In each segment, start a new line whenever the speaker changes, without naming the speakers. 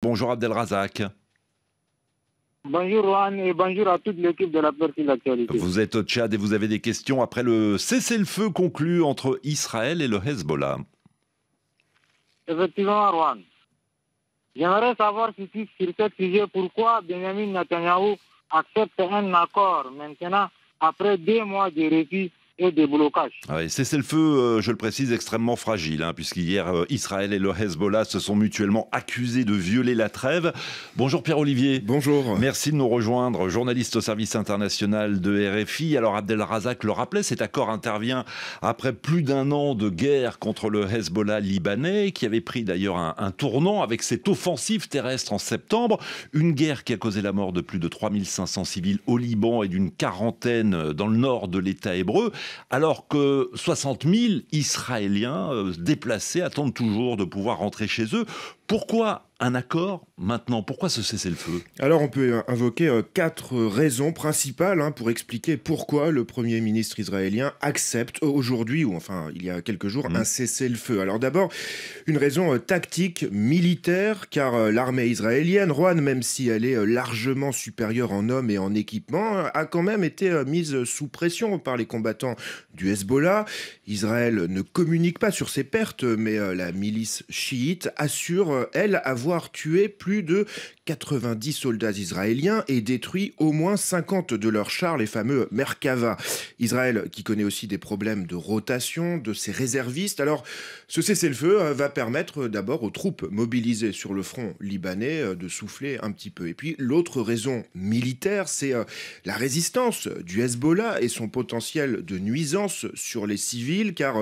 Bonjour Abdelrazak. Bonjour Juan et bonjour à toute l'équipe de la personne d'actualité. Vous êtes au Tchad et vous avez des questions après le cessez-le-feu conclu entre Israël et le Hezbollah. Effectivement Juan. J'aimerais savoir si sur ce sujet pourquoi Benjamin Netanyahu accepte un accord maintenant après deux mois de refus ah c'est le feu, euh, je le précise, extrêmement fragile, hein, puisqu'hier, euh, Israël et le Hezbollah se sont mutuellement accusés de violer la trêve. Bonjour Pierre-Olivier. Bonjour. Merci de nous rejoindre, journaliste au service international de RFI. Alors Abdel Razak le rappelait, cet accord intervient après plus d'un an de guerre contre le Hezbollah libanais, qui avait pris d'ailleurs un, un tournant avec cette offensive terrestre en septembre. Une guerre qui a causé la mort de plus de 3500 civils au Liban et d'une quarantaine dans le nord de l'État hébreu alors que 60 000 Israéliens euh, déplacés attendent toujours de pouvoir rentrer chez eux. Pourquoi un accord maintenant Pourquoi ce cessez-le-feu
Alors on peut invoquer euh, quatre raisons principales hein, pour expliquer pourquoi le Premier ministre israélien accepte aujourd'hui, ou enfin il y a quelques jours, mmh. un cessez-le-feu. Alors d'abord, une raison euh, tactique, militaire, car euh, l'armée israélienne, Rouen, même si elle est largement supérieure en hommes et en équipement, a quand même été mise sous pression par les combattants du Hezbollah. Israël ne communique pas sur ses pertes, mais la milice chiite assure, elle, avoir tuer tué plus de 90 soldats israéliens et détruit au moins 50 de leurs chars, les fameux Merkava. Israël qui connaît aussi des problèmes de rotation de ses réservistes. Alors ce cessez-le-feu euh, va permettre d'abord aux troupes mobilisées sur le front libanais euh, de souffler un petit peu. Et puis l'autre raison militaire, c'est euh, la résistance du Hezbollah et son potentiel de nuisance sur les civils, car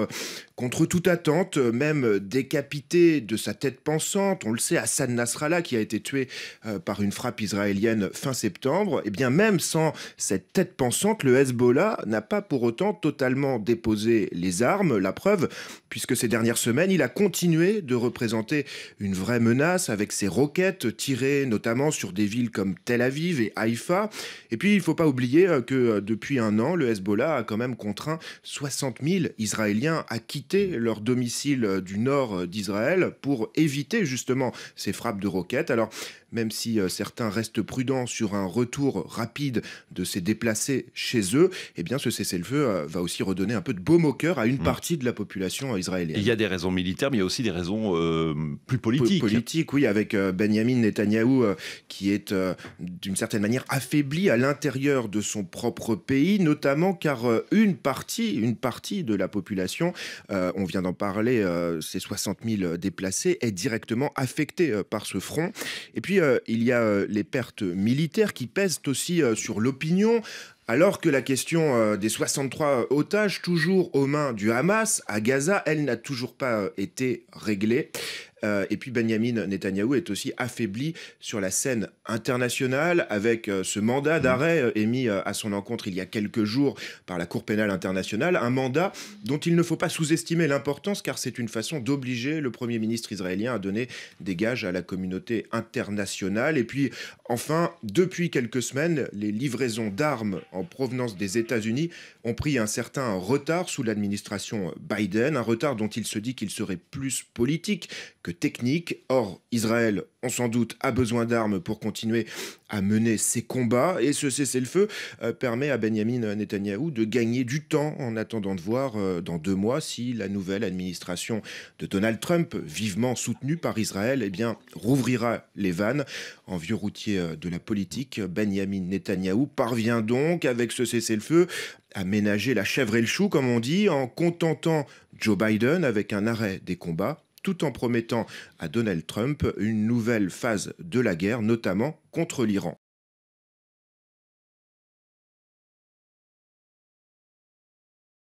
contre toute attente, même décapité de sa tête pensante, on le sait, à Hassan Nasrallah qui a été tué euh, par une frappe israélienne fin septembre, et eh bien même sans cette tête pensante, le Hezbollah n'a pas pour autant totalement déposé les armes, la preuve, puisque ces dernières semaines, il a continué de représenter une vraie menace avec ses roquettes tirées notamment sur des villes comme Tel Aviv et Haïfa. Et puis, il ne faut pas oublier euh, que euh, depuis un an, le Hezbollah a quand même contraint 60 000 Israéliens à quitter leur domicile du nord d'Israël pour éviter justement frappes de roquettes. Alors, même si euh, certains restent prudents sur un retour rapide de ces déplacés chez eux, eh bien, ce cessez-le-feu euh, va aussi redonner un peu de baume au cœur à une mm. partie de la population israélienne. Il y a des raisons militaires, mais il y a aussi des raisons euh, plus politiques. Politiques, oui, avec Benjamin Netanyahou qui est d'une certaine manière affaibli à l'intérieur de son propre pays, notamment car une partie, une partie de la population, on vient d'en parler, ces 60 000 déplacés, est directement affectée euh, par ce front. Et puis, euh, il y a euh, les pertes militaires qui pèsent aussi sur l'opinion. Alors que la question euh, des 63 euh, otages, toujours aux mains du Hamas à Gaza, elle n'a toujours pas euh, été réglée. et puis Benjamin Netanyahou est aussi affaibli sur la scène internationale avec ce mandat d'arrêt émis à son encontre il y a quelques jours par la Cour pénale internationale, un mandat dont il ne faut pas sous-estimer l'importance car c'est une façon d'obliger le Premier ministre israélien à donner des gages à la communauté internationale. Et puis enfin, depuis quelques semaines, les livraisons d'armes en provenance des États-Unis ont pris un certain retard sous l'administration Biden, un retard dont il se dit qu'il serait plus politique que technique. Or, Israël, on s'en doute, a besoin d'armes pour continuer à mener ses combats et ce cessez-le-feu euh, permet à Benjamin Netanyahou de gagner du temps en attendant de voir euh, dans deux mois si la nouvelle administration de Donald Trump, vivement soutenue par Israël, eh bien, rouvrira les vannes. En vieux routier euh, de la politique, Benjamin Netanyahou parvient donc avec ce cessez-le-feu, aménager la chèvre et le chou, comme on dit, en contentant Joe Biden avec un arrêt des combats tout en promettant à Donald Trump une nouvelle phase de la guerre, notamment contre l'Iran.